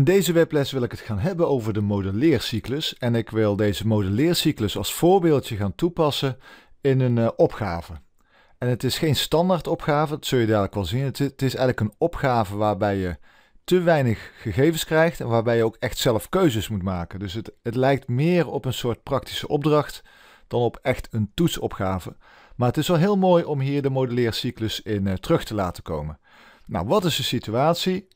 In deze webles wil ik het gaan hebben over de modelleercyclus en ik wil deze modelleercyclus als voorbeeldje gaan toepassen in een eh, opgave. En het is geen standaard opgave, dat zul je dadelijk wel zien. Het, is eigenlijk een opgave waarbij je te weinig gegevens krijgt en waarbij je ook echt zelf keuzes moet maken. Dus het, het lijkt meer op een soort praktische opdracht dan op echt een toetsopgave. Maar het is wel heel mooi om hier de modelleercyclus in eh, terug te laten komen. Nou, wat is de situatie?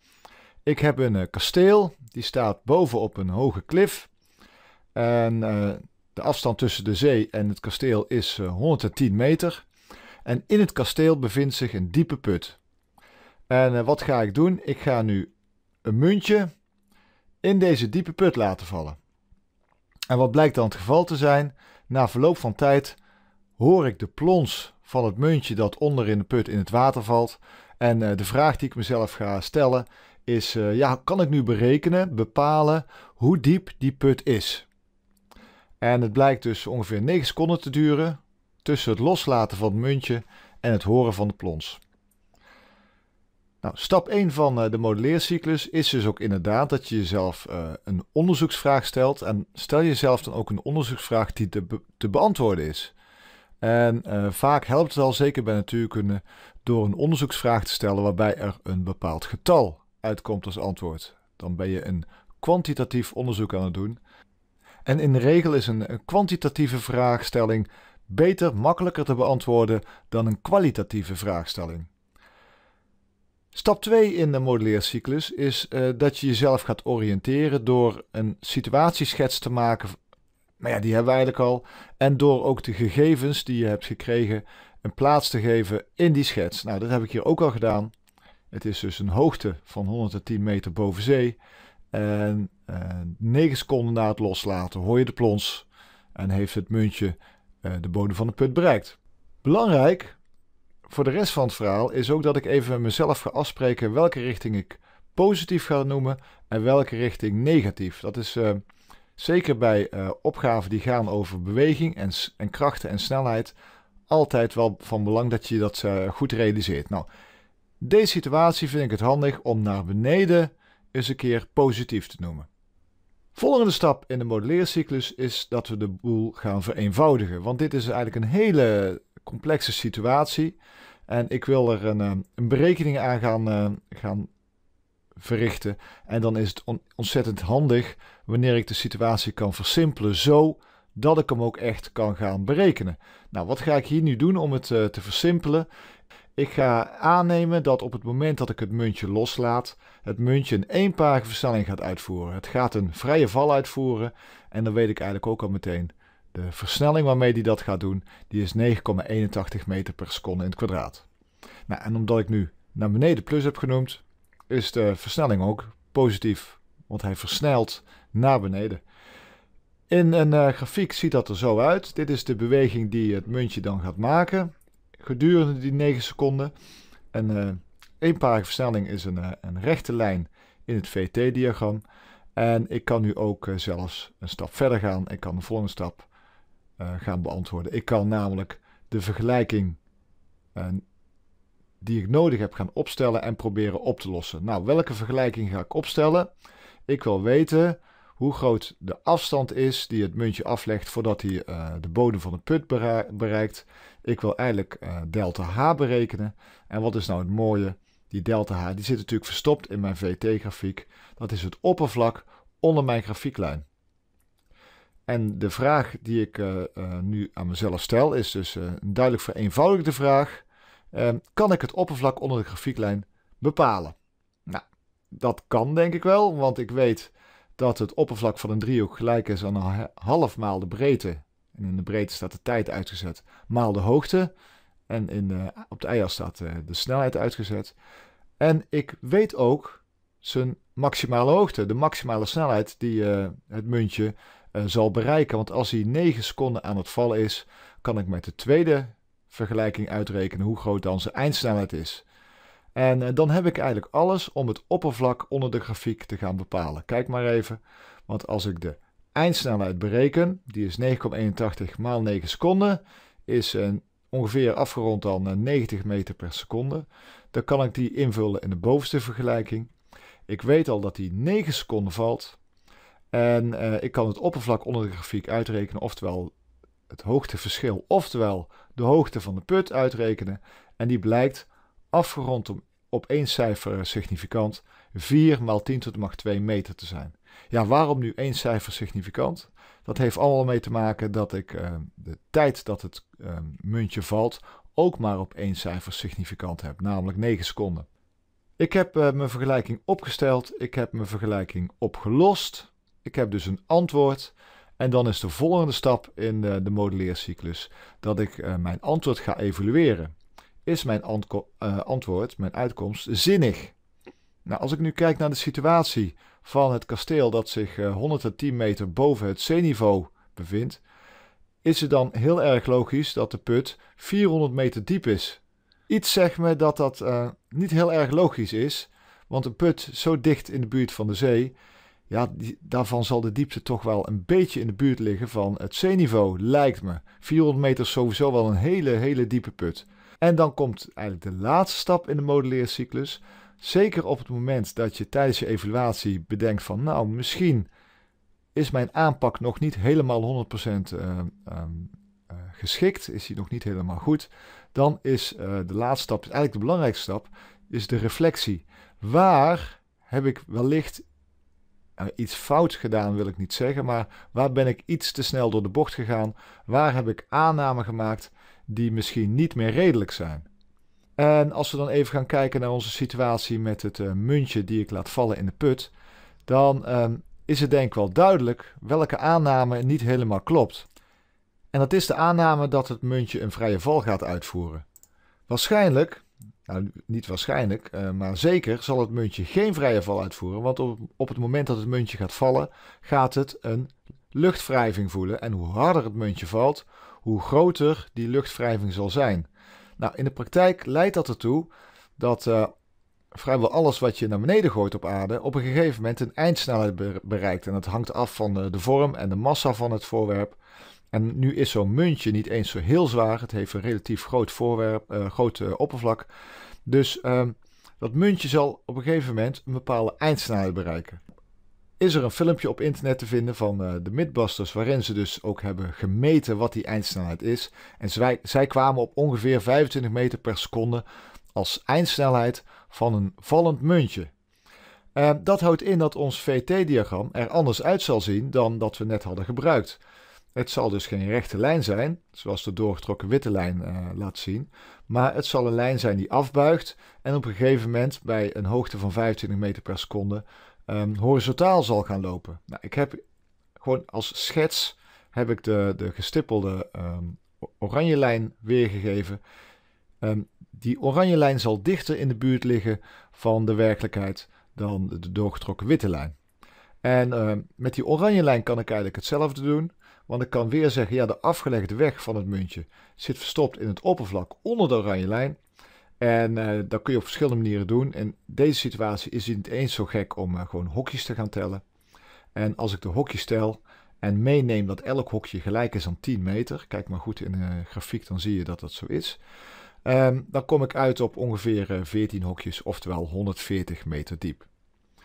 Ik heb een eh, kasteel, die staat boven op een hoge klif. En eh, de afstand tussen de zee en het kasteel is 110 eh, meter. En in het kasteel bevindt zich een diepe put. En wat ga ik doen? Ik ga nu een muntje in deze diepe put laten vallen. En wat blijkt dan het geval te zijn? Na verloop van tijd hoor ik de plons van het muntje dat onder in de put in het water valt. En de vraag die ik mezelf ga stellen is, uh, ja, kan ik nu berekenen, bepalen hoe diep die put is? En het blijkt dus ongeveer 9 seconden te duren tussen het loslaten van het muntje en het horen van de plons. Nou, stap 1 van eh, de modelleercyclus is dus ook inderdaad dat je jezelf eh, een onderzoeksvraag stelt. En stel jezelf dan ook een onderzoeksvraag die te, te beantwoorden is. En vaak helpt het al, zeker bij natuurkunde, door een onderzoeksvraag te stellen waarbij er een bepaald getal uitkomt als antwoord. Dan ben je een kwantitatief onderzoek aan het doen. En in de regel is een kwantitatieve vraagstelling beter, makkelijker te beantwoorden dan een kwalitatieve vraagstelling. Stap 2 in de modelleercyclus is eh, dat je jezelf gaat oriënteren door een situatieschets te maken. Maar nou ja, die hebben we eigenlijk al. En door ook de gegevens die je hebt gekregen een plaats te geven in die schets. Nou, dat heb ik hier ook al gedaan. Het is dus een hoogte van 110 meter boven zee. En uh, eh, 9 seconden na het loslaten hoor je de plons en heeft het muntje eh, de bodem van de put bereikt. Belangrijk voor de rest van het verhaal is ook dat ik even met mezelf ga afspreken welke richting ik positief ga noemen en welke richting negatief. Dat is eh, zeker bij opgaven die gaan over beweging en, en krachten en snelheid altijd wel van belang dat je dat goed realiseert. Nou, deze situatie vind ik het handig om naar beneden eens een keer positief te noemen. Volgende stap in de modelleercyclus is dat we de boel gaan vereenvoudigen. Want dit is eigenlijk een hele complexe situatie. En ik wil er een, eh, een berekening aan gaan, eh, gaan verrichten. En dan is het ontzettend handig wanneer ik de situatie kan versimpelen zo dat ik hem ook echt kan gaan berekenen. Nou, wat ga ik hier nu doen om het eh, te versimpelen? Ik ga aannemen dat op het moment dat ik het muntje loslaat, het muntje een eenparige versnelling gaat uitvoeren. Het gaat een vrije val uitvoeren en dan weet ik eigenlijk ook al meteen. De versnelling waarmee die dat gaat doen, die is 9,81 meter per seconde in het kwadraat. Nou, en omdat ik nu naar beneden plus heb genoemd, is de versnelling ook positief, want hij versnelt naar beneden. In een eh, grafiek ziet dat er zo uit. Dit is de beweging die het muntje dan gaat maken gedurende die 9 seconden. En uh, eh, eenparige versnelling is een, eh, een rechte lijn in het VT-diagram. En ik kan nu ook eh, zelfs een stap verder gaan. Ik kan de volgende stap gaan beantwoorden. Ik kan namelijk de vergelijking die ik nodig heb gaan opstellen en proberen op te lossen. Nou, welke vergelijking ga ik opstellen? Ik wil weten hoe groot de afstand is die het muntje aflegt voordat hij de bodem van de put bereikt. Ik wil eigenlijk uh, eh, delta h berekenen. En wat is nou het mooie? Die delta h die zit natuurlijk verstopt in mijn VT-grafiek. Dat is het oppervlak onder mijn grafieklijn. En de vraag die ik eh, eh, nu aan mezelf stel is dus een duidelijk vereenvoudigde vraag. Ehm, kan ik het oppervlak onder de grafieklijn bepalen? Nou, dat kan denk ik wel, want ik weet dat het oppervlak van een driehoek gelijk is aan een half maal de breedte en in de breedte staat de tijd uitgezet, maal de hoogte. En in op de y-as staat eh, de snelheid uitgezet. En ik weet ook zijn maximale hoogte, de maximale snelheid die eh, het muntje eh, zal bereiken. Want als hij 9 seconden aan het vallen is, kan ik met de tweede vergelijking uitrekenen hoe groot dan zijn eindsnelheid is. En dan heb ik eigenlijk alles om het oppervlak onder de grafiek te gaan bepalen. Kijk maar even, want als ik de eindsnelheid berekenen, Die is 9,81 maal 9 seconden. Is een, ongeveer afgerond dan 90 meter per seconde. Dan kan ik die invullen in de bovenste vergelijking. Ik weet al dat die 9 seconden valt. En eh, ik kan het oppervlak onder de grafiek uitrekenen, oftewel het hoogteverschil, oftewel de hoogte van de put uitrekenen. En die blijkt afgerond om, op één cijfer significant 4 maal 10 tot de macht 2 meter te zijn. Ja, waarom nu één cijfer significant? Dat heeft allemaal mee te maken dat ik ehm, de tijd dat het ehm, muntje valt ook maar op één cijfer significant heb, namelijk 9 seconden. Ik heb eh, mijn vergelijking opgesteld, ik heb mijn vergelijking opgelost, ik heb dus een antwoord. En dan is de volgende stap in de, de modelleercyclus dat ik eh, mijn antwoord ga evalueren. Is mijn eh, antwoord, mijn uitkomst, zinnig? Nou, als ik nu kijk naar de situatie van het kasteel dat zich 110 eh, meter boven het zeeniveau bevindt, is het dan heel erg logisch dat de put 400 meter diep is. Iets zegt me dat dat eh, niet heel erg logisch is, want een put zo dicht in de buurt van de zee, ja, daarvan zal de diepte toch wel een beetje in de buurt liggen van het zeeniveau, lijkt me. 400 meter is sowieso wel een hele, hele diepe put. En dan komt eigenlijk de laatste stap in de modelleercyclus, Zeker op het moment dat je tijdens je evaluatie bedenkt van nou, misschien is mijn aanpak nog niet helemaal 100% eh, ehm, eh, geschikt, is die nog niet helemaal goed, dan is eh, de laatste stap, eigenlijk de belangrijkste stap, is de reflectie. Waar heb ik wellicht iets fout gedaan, wil ik niet zeggen, maar waar ben ik iets te snel door de bocht gegaan? Waar heb ik aannamen gemaakt die misschien niet meer redelijk zijn? En als we dan even gaan kijken naar onze situatie met het eh, muntje die ik laat vallen in de put, dan ehm, is het denk ik wel duidelijk welke aanname niet helemaal klopt. En dat is de aanname dat het muntje een vrije val gaat uitvoeren. Waarschijnlijk, nou niet waarschijnlijk, eh, maar zeker zal het muntje geen vrije val uitvoeren, want op, op het moment dat het muntje gaat vallen, gaat het een luchtwrijving voelen. En hoe harder het muntje valt, hoe groter die luchtwrijving zal zijn. Nou, in de praktijk leidt dat ertoe dat eh, vrijwel alles wat je naar beneden gooit op aarde op een gegeven moment een eindsnelheid bereikt. En dat hangt af van de, vorm en de massa van het voorwerp. En nu is zo'n muntje niet eens zo heel zwaar. Het heeft een relatief groot voorwerp, uh, oppervlak. Dus ehm, dat muntje zal op een gegeven moment een bepaalde eindsnelheid bereiken is er een filmpje op internet te vinden van eh, de Midbusters, waarin ze dus ook hebben gemeten wat die eindsnelheid is. En zij, zij kwamen op ongeveer 25 meter per seconde als eindsnelheid van een vallend muntje. Uh, dat houdt in dat ons VT-diagram er anders uit zal zien dan dat we net hadden gebruikt. Het zal dus geen rechte lijn zijn, zoals de doorgetrokken witte lijn eh, laat zien, maar het zal een lijn zijn die afbuigt en op een gegeven moment bij een hoogte van 25 meter per seconde Ehm, horizontaal zal gaan lopen. Nou, ik heb gewoon als schets heb ik de, de gestippelde ehm, oranje lijn weergegeven. Ehm, die oranje lijn zal dichter in de buurt liggen van de werkelijkheid dan de doorgetrokken witte lijn. En met die oranje lijn kan ik eigenlijk hetzelfde doen. Want ik kan weer zeggen, ja, de afgelegde weg van het muntje zit verstopt in het oppervlak onder de oranje lijn. En uh, dat kun je op verschillende manieren doen. In deze situatie is het niet eens zo gek om eh, gewoon hokjes te gaan tellen. En als ik de hokjes tel en meeneem dat elk hokje gelijk is aan 10 meter. Kijk maar goed in de grafiek, dan zie je dat dat zo is. Ehm, dan kom ik uit op ongeveer 14 eh, hokjes, oftewel 140 meter diep.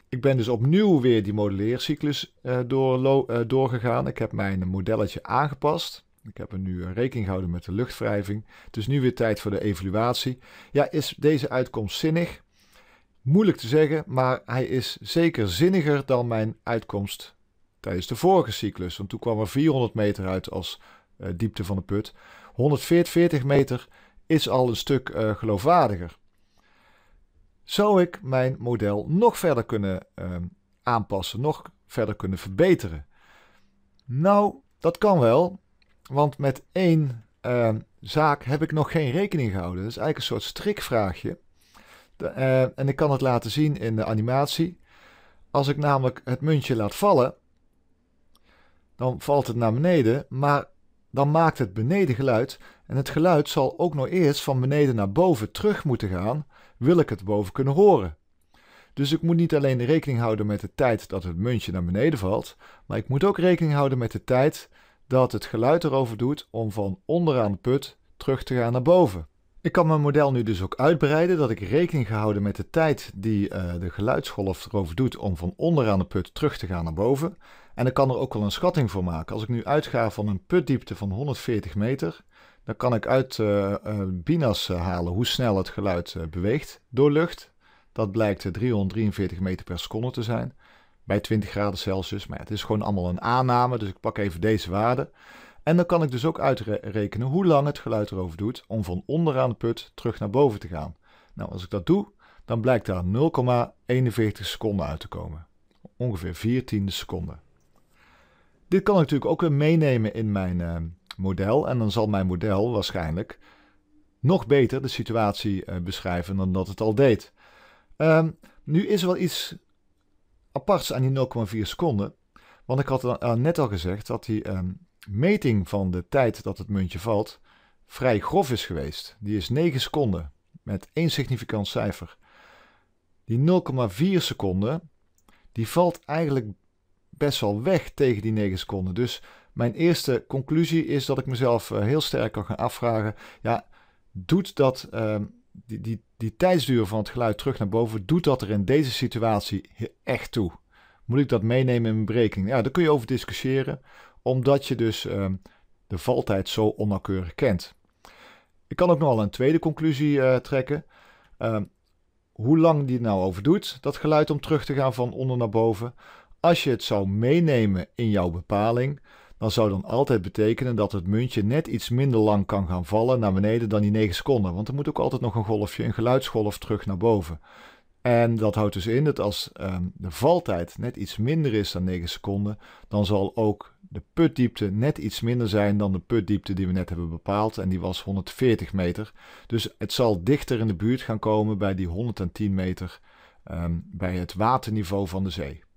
Ik ben dus opnieuw weer die modelleercyclus uh, door, doorgegaan. Ik heb mijn modelletje aangepast. Ik heb er nu eh, rekening gehouden met de luchtwrijving. Het is nu weer tijd voor de evaluatie. Ja, is deze uitkomst zinnig? Moeilijk te zeggen, maar hij is zeker zinniger dan mijn uitkomst tijdens de vorige cyclus. Want toen kwam er 400 meter uit als eh, diepte van de put. 140 meter is al een stuk eh, geloofwaardiger. Zou ik mijn model nog verder kunnen ehm, aanpassen, nog verder kunnen verbeteren? Nou, dat kan wel, want met één ehm, zaak heb ik nog geen rekening gehouden. Dat is eigenlijk een soort strikvraagje. Ehm, en ik kan het laten zien in de animatie. Als ik namelijk het muntje laat vallen, dan valt het naar beneden, maar dan maakt het beneden geluid. En het geluid zal ook nog eerst van beneden naar boven terug moeten gaan, wil ik het boven kunnen horen. Dus ik moet niet alleen rekening houden met de tijd dat het muntje naar beneden valt, maar ik moet ook rekening houden met de tijd dat het geluid erover doet om van onderaan de put terug te gaan naar boven. Ik kan mijn model nu dus ook uitbreiden dat ik rekening gehouden met de tijd die eh, de geluidsgolf erover doet om van onderaan de put terug te gaan naar boven. En ik kan er ook wel een schatting voor maken. Als ik nu uitga van een putdiepte van 140 meter, dan kan ik uit eh, eh, Binas halen hoe snel het geluid beweegt door lucht. Dat blijkt 343 meter per seconde te zijn bij 20 graden Celsius. Maar ja, het is gewoon allemaal een aanname, dus ik pak even deze waarde. En dan kan ik dus ook uitrekenen hoe lang het geluid erover doet om van onderaan de put terug naar boven te gaan. Nou, als ik dat doe, dan blijkt daar 0,41 seconden uit te komen. Ongeveer 14 tiende seconden. Dit kan ik natuurlijk ook weer meenemen in mijn ehm, model. En dan zal mijn model waarschijnlijk nog beter de situatie eh, beschrijven dan dat het al deed. Ehm, nu is er wel iets aparts aan die 0,4 seconden. Want ik had eh, net al gezegd dat die ehm, meting van de tijd dat het muntje valt vrij grof is geweest. Die is 9 seconden met één significant cijfer. Die 0,4 seconden, die valt eigenlijk best wel weg tegen die 9 seconden. Dus mijn eerste conclusie is dat ik mezelf eh, heel sterk kan gaan afvragen. Ja, doet dat ehm, die, die, die tijdsduur van het geluid terug naar boven, doet dat er in deze situatie echt toe? Moet ik dat meenemen in mijn berekening? Ja, daar kun je over discussiëren, omdat je dus ehm, de valtijd zo onnauwkeurig kent. Ik kan ook nog al een tweede conclusie eh, trekken. Ehm, hoe lang die nou over doet, dat geluid om terug te gaan van onder naar boven. Als je het zou meenemen in jouw bepaling, dan zou dan altijd betekenen dat het muntje net iets minder lang kan gaan vallen naar beneden dan die 9 seconden. Want er moet ook altijd nog een golfje, een geluidsgolf terug naar boven. En dat houdt dus in dat als ehm, de valtijd net iets minder is dan 9 seconden, dan zal ook de putdiepte net iets minder zijn dan de putdiepte die we net hebben bepaald. En die was 140 meter. Dus het zal dichter in de buurt gaan komen bij die 110 meter ehm, bij het waterniveau van de zee.